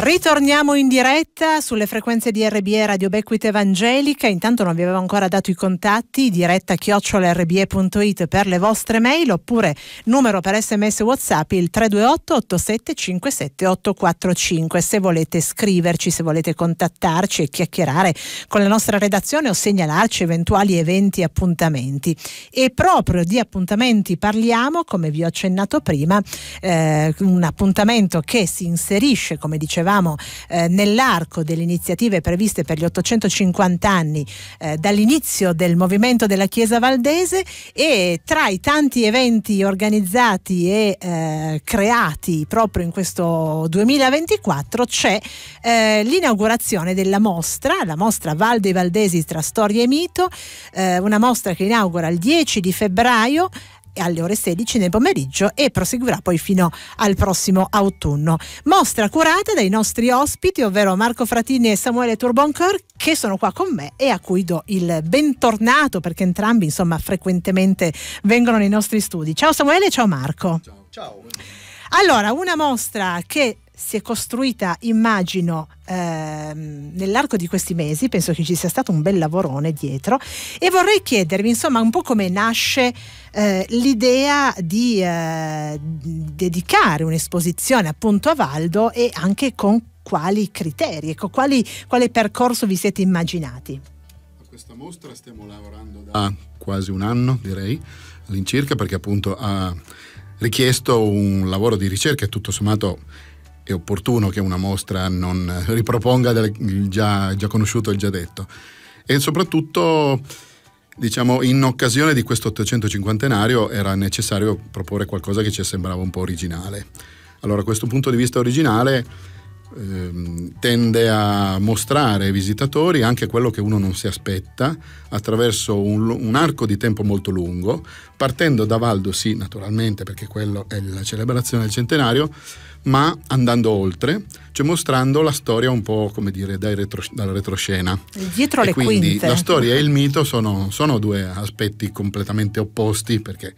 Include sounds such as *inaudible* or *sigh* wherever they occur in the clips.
Ritorniamo in diretta sulle frequenze di RBE Radio Bequita Evangelica. Intanto non vi avevo ancora dato i contatti, diretta chiocciolarbe.it per le vostre mail oppure numero per sms WhatsApp il 328 8757 845 se volete scriverci, se volete contattarci e chiacchierare con la nostra redazione o segnalarci eventuali eventi e appuntamenti. E proprio di appuntamenti parliamo, come vi ho accennato prima, eh, un appuntamento che si inserisce, come diceva eravamo eh, nell'arco delle iniziative previste per gli 850 anni eh, dall'inizio del movimento della Chiesa Valdese e tra i tanti eventi organizzati e eh, creati proprio in questo 2024 c'è eh, l'inaugurazione della mostra, la mostra Val dei Valdesi tra storia e mito, eh, una mostra che inaugura il 10 di febbraio alle ore 16 nel pomeriggio e proseguirà poi fino al prossimo autunno. Mostra curata dai nostri ospiti, ovvero Marco Fratini e Samuele Turboncor, che sono qua con me e a cui do il bentornato perché entrambi insomma frequentemente vengono nei nostri studi. Ciao Samuele, ciao Marco. Ciao. ciao. Allora, una mostra che si è costruita, immagino, ehm, nell'arco di questi mesi, penso che ci sia stato un bel lavorone dietro e vorrei chiedervi insomma un po' come nasce eh, l'idea di eh, dedicare un'esposizione appunto a Valdo e anche con quali criteri, ecco, quali, quale percorso vi siete immaginati? A questa mostra stiamo lavorando da quasi un anno direi all'incirca perché appunto ha richiesto un lavoro di ricerca e tutto sommato è opportuno che una mostra non riproponga del, il già, già conosciuto, il già detto. E soprattutto, diciamo, in occasione di questo 850enario era necessario proporre qualcosa che ci sembrava un po' originale. Allora, a questo punto di vista originale Ehm, tende a mostrare ai visitatori anche quello che uno non si aspetta attraverso un, un arco di tempo molto lungo, partendo da Valdo sì naturalmente perché quello è la celebrazione del centenario, ma andando oltre, cioè mostrando la storia un po' come dire retro, dalla retroscena. Dietro e le quindi quinte. La storia e il mito sono, sono due aspetti completamente opposti perché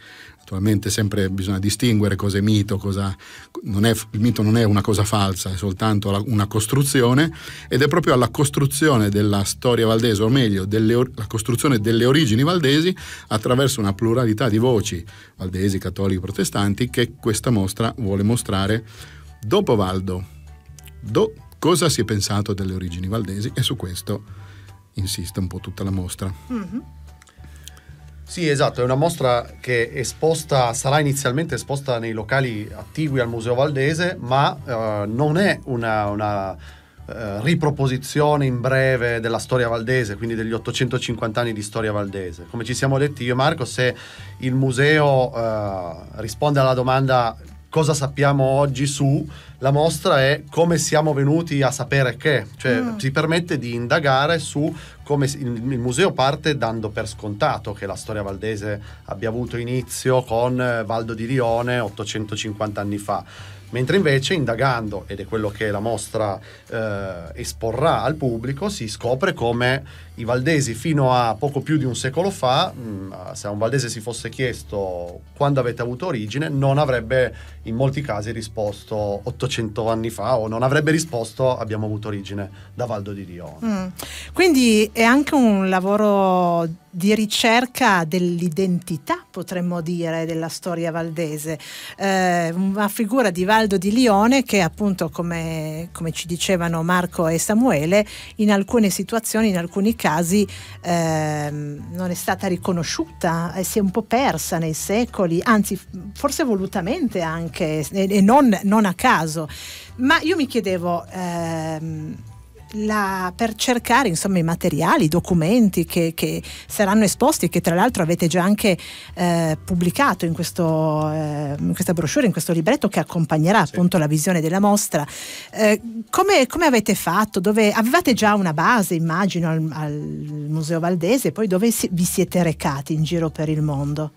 Naturalmente sempre bisogna distinguere cosa è mito, cosa non è, il mito non è una cosa falsa, è soltanto la, una costruzione ed è proprio alla costruzione della storia valdese, o meglio, delle, la costruzione delle origini valdesi attraverso una pluralità di voci, valdesi, cattolici, protestanti, che questa mostra vuole mostrare dopo Valdo. Do, cosa si è pensato delle origini valdesi e su questo insiste un po' tutta la mostra. Mm-hmm. Sì, esatto, è una mostra che esposta, sarà inizialmente esposta nei locali attigui al Museo Valdese, ma eh, non è una, una eh, riproposizione in breve della storia valdese, quindi degli 850 anni di storia valdese. Come ci siamo detti io e Marco, se il museo eh, risponde alla domanda cosa sappiamo oggi su, la mostra è come siamo venuti a sapere che, cioè mm. si permette di indagare su come il, museo parte dando per scontato che la storia valdese abbia avuto inizio con eh, Valdo di Rione 850 anni fa. Mentre invece indagando, ed è quello che la mostra eh, esporrà al pubblico, si scopre come i valdesi fino a poco più di un secolo fa, mh, mm, se a un valdese si fosse chiesto quando avete avuto origine, non avrebbe in molti casi risposto 850 cento anni fa o non avrebbe risposto, abbiamo avuto origine da Valdo di Rione. Mm. Quindi è anche un lavoro di ricerca dell'identità, potremmo dire, della storia valdese. Eh, una figura di Valdo di Lione che appunto, come, come, ci dicevano Marco e Samuele, in alcune situazioni, in alcuni casi, eh, non è stata riconosciuta, si è un po' persa nei secoli, anzi forse volutamente anche, e, non, non a caso caso. Ma io mi chiedevo... Ehm, la, per cercare insomma, i materiali, i documenti che, che, saranno esposti, che tra l'altro avete già anche eh, pubblicato in, questo, eh, in, questa brochure, in questo libretto che accompagnerà sì. appunto la visione della mostra. Eh, come, come, avete fatto? Dove, avevate già una base, immagino, al, al Museo Valdese, poi dove si, vi siete recati in giro per il mondo?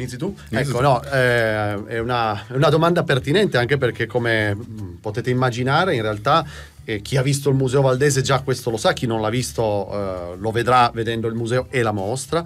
Inizi tu? Ecco, Inizi ecco, tu. no, eh, è, una, è una domanda pertinente anche perché come mm, potete immaginare in realtà e eh, chi ha visto il Museo Valdese già questo lo sa, chi non l'ha visto eh, lo vedrà vedendo il museo e la mostra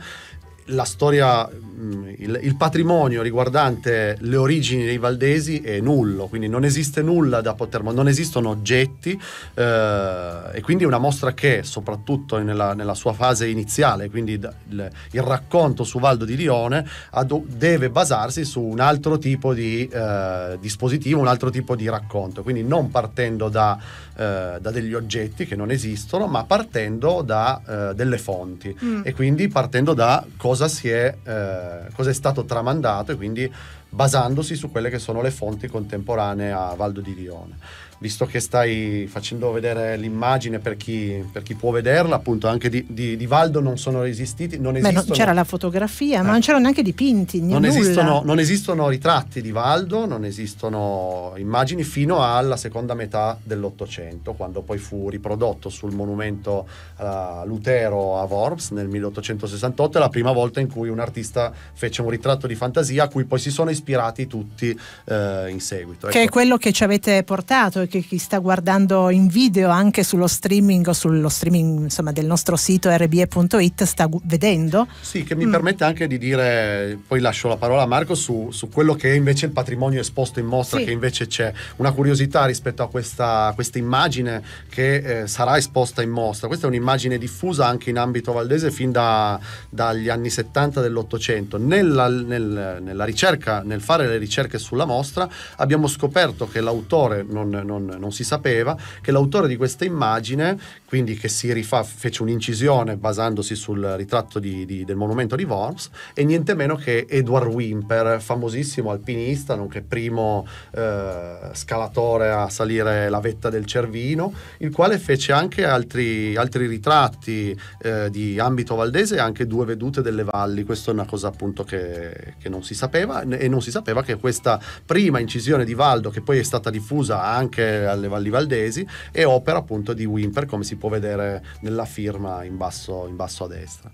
la storia, mm, il, il, patrimonio riguardante le origini dei valdesi è nullo, quindi non esiste nulla da poter, non esistono oggetti eh, e quindi è una mostra che soprattutto nella, nella sua fase iniziale, quindi da, il, il, racconto su Valdo di Lione ad, deve basarsi su un altro tipo di eh, dispositivo, un altro tipo di racconto, quindi non partendo da, eh, da degli oggetti che non esistono, ma partendo da eh, delle fonti mm. e quindi partendo da cose cosa, è, eh, cosa è stato tramandato e quindi basandosi su quelle che sono le fonti contemporanee a Valdo di Rione visto che stai facendo vedere l'immagine per chi, per chi può vederla, appunto anche di, di, di Valdo non sono resistiti. Non Beh, esistono, c'era la fotografia, eh. ma non eh. c'erano neanche dipinti. Non esistono, non esistono, ritratti di Valdo, non esistono immagini fino alla seconda metà dell'Ottocento, quando poi fu riprodotto sul monumento uh, Lutero a Worms nel 1868, la prima volta in cui un artista fece un ritratto di fantasia a cui poi si sono ispirati tutti uh, in seguito. Ecco. Che è ecco. quello che ci avete portato e che chi sta guardando in video anche sullo streaming o sullo streaming insomma, del nostro sito rbe.it sta vedendo. Sì, che mi mm. permette anche di dire, poi lascio la parola a Marco su, su quello che è invece il patrimonio esposto in mostra, sì. che invece c'è una curiosità rispetto a questa, questa immagine che eh, sarà esposta in mostra. Questa è un'immagine diffusa anche in ambito valdese fin da, dagli anni 70 dell'Ottocento. Nella, nel, nella ricerca, nel fare le ricerche sulla mostra, abbiamo scoperto che l'autore non, non non, non si sapeva, che l'autore di questa immagine, quindi che si rifà, fece un'incisione basandosi sul ritratto di, di, del monumento di Worms, è niente meno che Edward Wimper, famosissimo alpinista, nonché primo eh, scalatore a salire la vetta del Cervino, il quale fece anche altri, altri ritratti eh, di ambito valdese e anche due vedute delle valli. Questa è una cosa appunto che, che non si sapeva e non si sapeva che questa prima incisione di Valdo, che poi è stata diffusa anche anche alle Valli Valdesi e opera appunto di Wimper come si può vedere nella firma in basso, in basso a destra.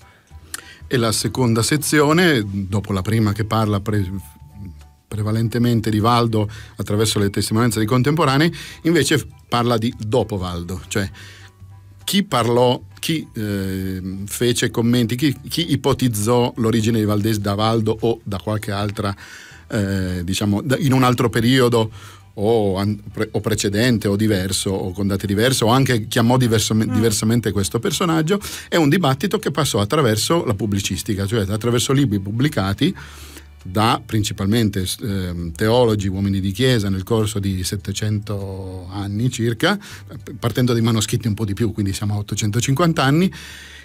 E la seconda sezione, dopo la prima che parla pre- prevalentemente di Valdo attraverso le testimonianze dei contemporanei, invece parla di dopo Valdo, cioè chi parlò, chi eh, fece commenti, chi, chi, ipotizzò l'origine di Valdesi da Valdo o da qualche altra, eh, diciamo, in un altro periodo o, an- pre- o, precedente o diverso o con date diverse o anche chiamò diversam- mm. Ah. diversamente questo personaggio, è un dibattito che passò attraverso la pubblicistica, cioè attraverso libri pubblicati da principalmente eh, teologi, uomini di chiesa nel corso di 700 anni circa, partendo dai manoscritti un po' di più, quindi siamo a 850 anni,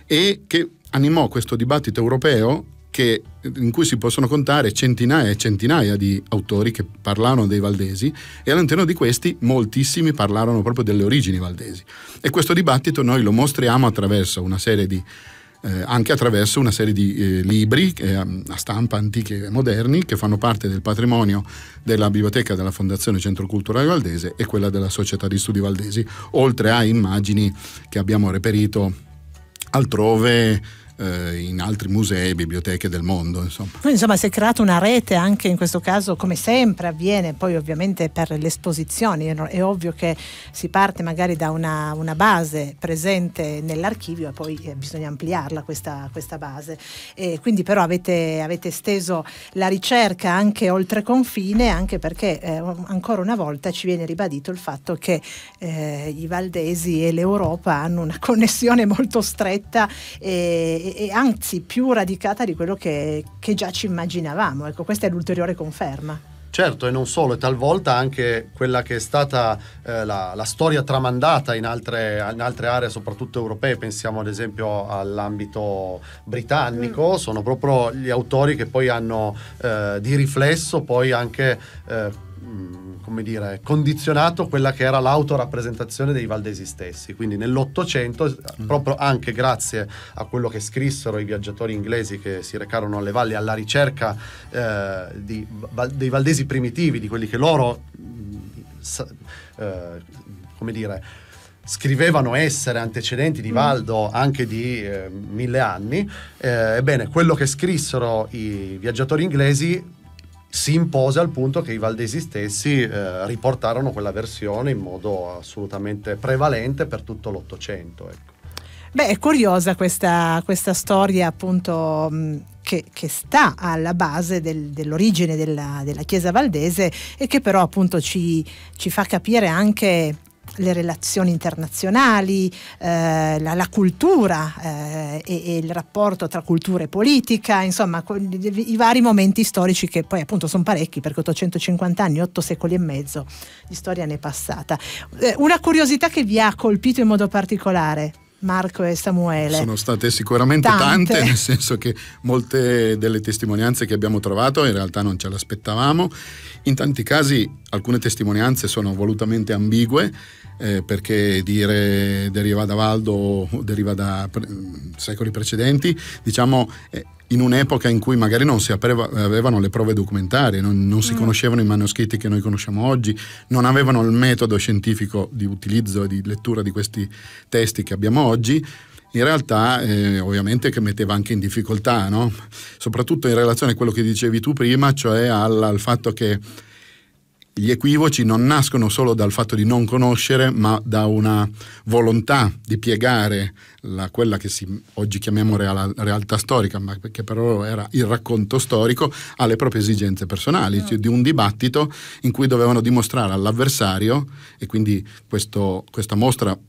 e che animò questo dibattito europeo che, in cui si possono contare centinaia e centinaia di autori che parlarono dei valdesi e all'interno di questi moltissimi parlarono proprio delle origini valdesi. E questo dibattito noi lo mostriamo attraverso una serie di eh, anche attraverso una serie di eh, libri eh, a stampa antichi e moderni che fanno parte del patrimonio della biblioteca della Fondazione Centro Culturale Valdese e quella della Società di Studi Valdesi, oltre a immagini che abbiamo reperito altrove eh, in altri musei e biblioteche del mondo. Insomma. Poi, insomma si è creata una rete anche in questo caso come sempre avviene poi ovviamente per le esposizioni, è ovvio che si parte magari da una, una base presente nell'archivio e poi eh, bisogna ampliarla questa, questa base. E quindi però avete, avete, esteso la ricerca anche oltre confine anche perché eh, ancora una volta ci viene ribadito il fatto che eh, i valdesi e l'Europa hanno una *laughs* connessione molto stretta e, e, anzi più radicata di quello che, che già ci immaginavamo. Ecco, questa è l'ulteriore conferma. Certo, e non solo, e talvolta anche quella che è stata eh, la, la, storia tramandata in altre, in altre, aree, soprattutto europee, pensiamo ad esempio all'ambito britannico, mm. sono proprio gli autori che poi hanno eh, di riflesso poi anche... Eh, come dire, condizionato quella che era l'autorappresentazione dei valdesi stessi. Quindi nell'Ottocento, eh, mm. proprio anche grazie a quello che scrissero i viaggiatori inglesi che si recarono alle valli alla ricerca eh, di, dei valdesi primitivi, di quelli che loro, mm, eh, come dire, scrivevano essere antecedenti di mm. Valdo anche di eh, mille anni, eh, ebbene quello che scrissero i viaggiatori inglesi si impose al punto che i valdesi stessi eh, riportarono quella versione in modo assolutamente prevalente per tutto l'Ottocento. Ecco. Beh, è curiosa questa, questa storia appunto mm, che, che, sta alla base del, dell'origine della, della, Chiesa Valdese e che però appunto ci, ci fa capire anche le relazioni internazionali, eh, la, la, cultura eh, e, e, il rapporto tra cultura e politica, insomma i vari momenti storici che poi appunto sono parecchi perché 850 anni, 8 secoli e mezzo di storia ne è passata. Eh, una curiosità che vi ha colpito in modo particolare? Marco e Samuele. Sono state sicuramente tante. tante. *laughs* nel senso che molte delle testimonianze che abbiamo trovato in realtà non ce le aspettavamo. In tanti casi alcune testimonianze sono volutamente ambigue. Eh, perché dire deriva da Valdo o deriva da pre- secoli precedenti, diciamo eh, in un'epoca in cui magari non si apreva, avevano le prove documentarie, non, non si mm. conoscevano i manoscritti che noi conosciamo oggi, non avevano il metodo scientifico di utilizzo e di lettura di questi testi che abbiamo oggi, in realtà eh, ovviamente che metteva anche in difficoltà, no? soprattutto in relazione a quello che dicevi tu prima, cioè al, al fatto che gli equivoci non nascono solo dal fatto di non conoscere, ma da una volontà di piegare la, quella che si, oggi chiamiamo reala, realtà storica, ma che per loro era il racconto storico, alle proprie esigenze personali, cioè di un dibattito in cui dovevano dimostrare all'avversario, e quindi questo, questa mostra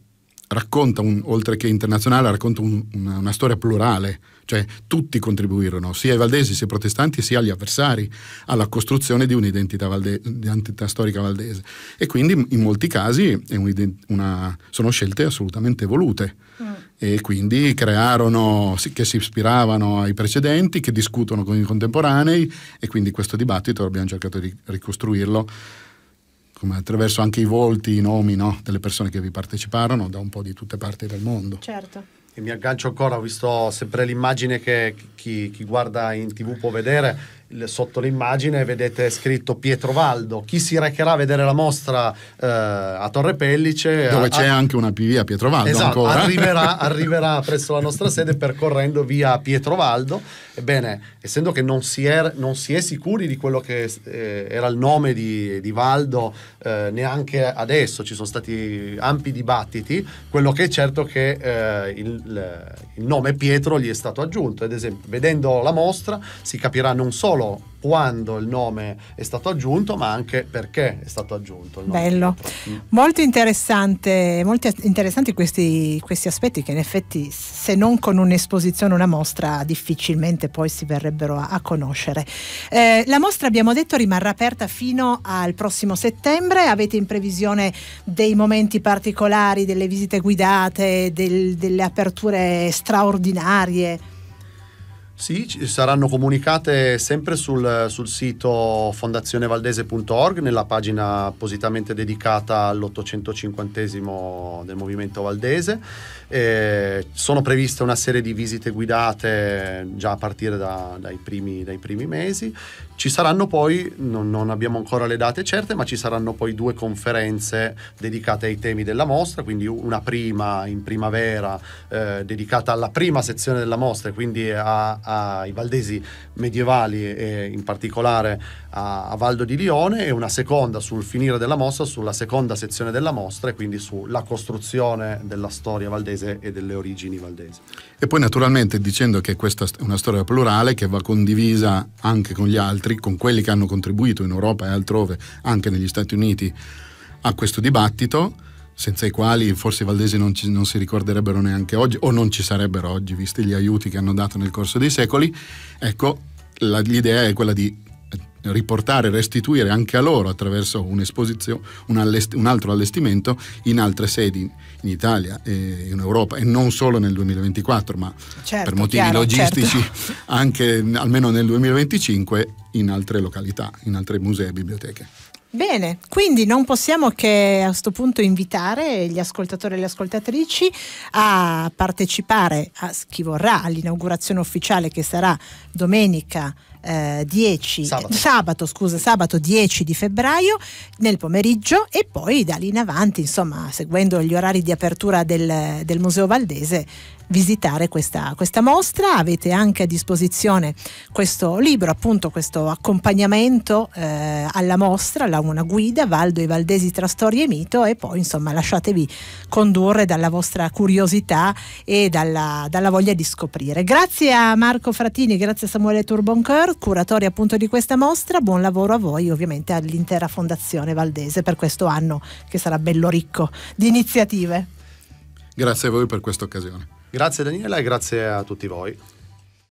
racconta, un, oltre che internazionale, racconta un, una, una, storia plurale, cioè tutti contribuirono, sia i valdesi, sia i protestanti, sia gli avversari, alla costruzione di un'identità, valde- storica valdese. E quindi in molti casi una, sono scelte assolutamente volute. Mm. E quindi crearono, che si ispiravano ai precedenti, che discutono con i contemporanei e quindi questo dibattito abbiamo cercato di ricostruirlo attraverso anche i volti, i nomi no? delle persone che vi parteciparono da un po' di tutte parti del mondo. Certo. E mi aggancio ancora, ho visto sempre l'immagine che chi, chi guarda in tv può vedere sotto l'immagine vedete scritto Pietro Valdo. Chi si recherà a vedere la mostra eh, a Torre Pellice... Dove a, c'è anche una PV a Pietro Valdo esatto, arriverà, *laughs* arriverà, presso la nostra sede percorrendo via Pietro Valdo. Ebbene, essendo che non si, è, er-, non si è sicuri di quello che eh, era il nome di, di Valdo, eh, neanche adesso ci sono stati ampi dibattiti, quello che è certo è che eh, il, il nome Pietro gli è stato aggiunto. Ad esempio, vedendo la mostra si capirà non solo solo quando il nome è stato aggiunto, ma anche perché è stato aggiunto. Il nome Bello, mm. molto interessante, molto interessanti questi, questi, aspetti che in effetti se non con un'esposizione, una mostra, difficilmente poi si verrebbero a, a conoscere. Eh, la mostra, abbiamo detto, rimarrà aperta fino al prossimo settembre, avete in previsione dei momenti particolari, delle visite guidate, del, delle aperture straordinarie? Sì, saranno comunicate sempre sul, sul sito fondazionevaldese.org, nella pagina appositamente dedicata all'850 del Movimento Valdese. E eh, sono previste una serie di visite guidate già a partire da, dai, primi, dai, primi, mesi ci saranno poi, non, non, abbiamo ancora le date certe, ma ci saranno poi due conferenze dedicate ai temi della mostra, quindi una prima in primavera eh, dedicata alla prima sezione della mostra, quindi ai valdesi medievali e in particolare a, a, Valdo di Lione e una seconda sul finire della mostra, sulla seconda sezione della mostra e quindi sulla costruzione della storia valdese e delle origini valdesi. E poi naturalmente dicendo che questa è una storia plurale che va condivisa anche con gli altri altri, con quelli che hanno contribuito in Europa e altrove, anche negli Stati Uniti, a questo dibattito, senza i quali forse i valdesi non, ci, non si ricorderebbero neanche oggi o non ci sarebbero oggi, visti gli aiuti che hanno dato nel corso dei secoli. Ecco, la, l'idea è quella di riportare, restituire anche a loro attraverso un'esposizione, un, allest- un altro allestimento in altre sedi in Italia e in Europa e non solo nel 2024, ma certo, per motivi chiaro, logistici certo. *laughs* anche almeno nel 2025 in altre località, in altri musei e biblioteche. Bene, quindi non possiamo che a questo punto invitare gli ascoltatori e le ascoltatrici a partecipare, a chi vorrà, all'inaugurazione ufficiale che sarà domenica eh, 10 sabato. sabato. scusa, sabato 10 di febbraio nel pomeriggio e poi da lì in avanti, insomma, seguendo gli orari di apertura del, del Museo Valdese visitare questa, questa mostra. Avete anche a disposizione questo libro, appunto questo accompagnamento eh, alla mostra, la, una guida, Valdo e Valdesi tra storia e mito e poi insomma lasciatevi condurre dalla vostra curiosità e dalla, dalla voglia di scoprire. Grazie a Marco Fratini, grazie a Samuele Turboncoeur, curatori appunto di questa mostra, buon lavoro a voi ovviamente all'intera Fondazione Valdese per questo anno che sarà bello ricco di iniziative. Grazie a voi per questa occasione. Grazie Daniela e grazie a tutti voi.